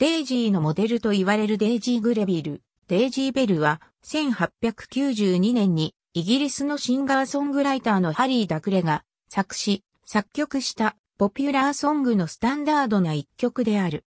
デイジーのモデルと言われるデイジー・グレビル、デイジー・ベルは、1892年に、イギリスのシンガーソングライターのハリー・ダクレが、作詞、作曲した、ポピュラーソングのスタンダードな一曲である。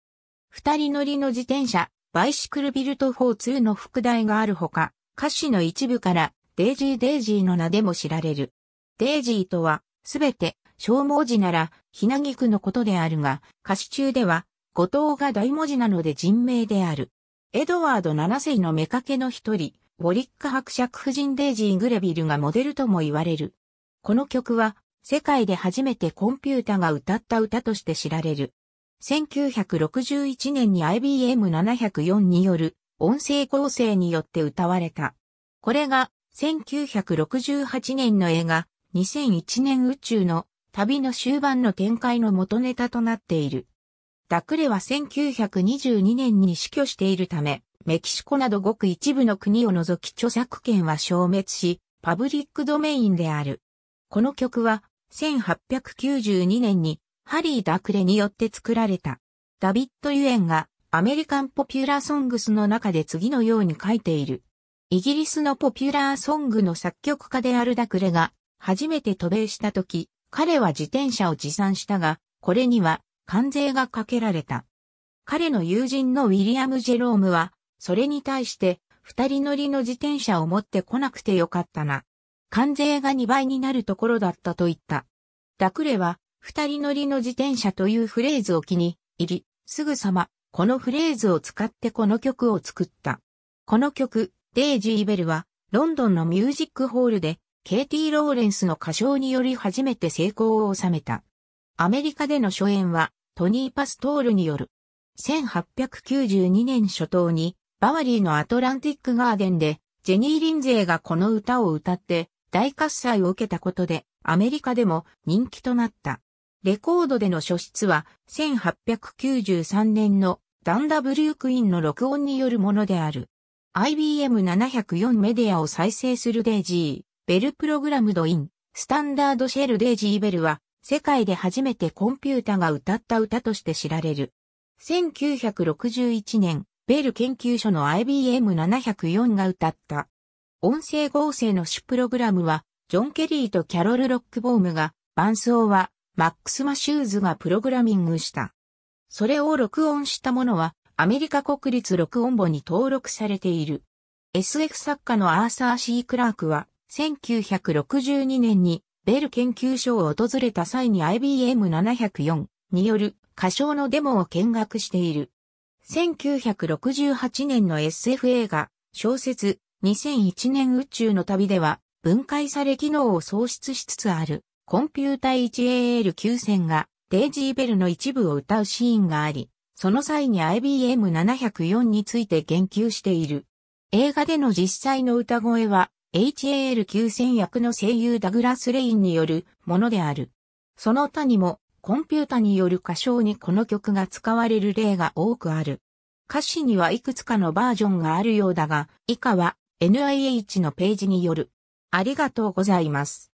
二人乗りの自転車、バイシクルビルトフォツ2の副題があるほか、歌詞の一部からデイジーデイジーの名でも知られる。デイジーとは、すべて、小文字なら、ひなぎくのことであるが、歌詞中では、後藤が大文字なので人名である。エドワード7世の妾の一人、ウォリック伯爵夫人デイジー・グレビルがモデルとも言われる。この曲は、世界で初めてコンピュータが歌った歌として知られる。1961年に IBM704 による音声構成によって歌われた。これが1968年の映画2001年宇宙の旅の終盤の展開の元ネタとなっている。ダクレは1922年に死去しているため、メキシコなどごく一部の国を除き著作権は消滅し、パブリックドメインである。この曲は、1892年にハリー・ダクレによって作られた。ダビッド・ユエンがアメリカン・ポピュラー・ソングスの中で次のように書いている。イギリスのポピュラーソングの作曲家であるダクレが初めて渡米した時、彼は自転車を持参したが、これには関税がかけられた。彼の友人のウィリアム・ジェロームは、それに対して、二人乗りの自転車を持ってこなくてよかったな。関税が2倍になるところだったと言った。ダクレは、二人乗りの自転車というフレーズを気に入り、すぐさま、このフレーズを使ってこの曲を作った。この曲、デイジー・ベルは、ロンドンのミュージックホールで、ケイティ・ローレンスの歌唱により初めて成功を収めた。アメリカでの初演は、トニー・パストールによる。1892年初頭に、バワリーのアトランティックガーデンで、ジェニー・リンゼーがこの歌を歌って、大喝采を受けたことで、アメリカでも人気となった。レコードでの初出は、1893年のダンダブルークインの録音によるものである。IBM704 メディアを再生するデイジー、ベルプログラムドイン、スタンダードシェルデイジーベルは、世界で初めてコンピュータが歌った歌として知られる。1961年、ベル研究所の IBM704 が歌った。音声合成の主プログラムは、ジョン・ケリーとキャロル・ロックボームが、伴奏は、マックス・マシューズがプログラミングした。それを録音したものは、アメリカ国立録音簿に登録されている。SF 作家のアーサー・シー・クラークは、1962年にベル研究所を訪れた際に IBM704 による歌唱のデモを見学している。1968年の SF 映画、小説、2001年宇宙の旅では、分解され機能を喪失しつつある、コンピュータ 1AL9000 が、デイジーベルの一部を歌うシーンがあり、その際に IBM704 について言及している。映画での実際の歌声は、HAL9000 役の声優ダグラス・レインによるものである。その他にも、コンピュータによる歌唱にこの曲が使われる例が多くある。歌詞にはいくつかのバージョンがあるようだが、以下は NIH のページによる。ありがとうございます。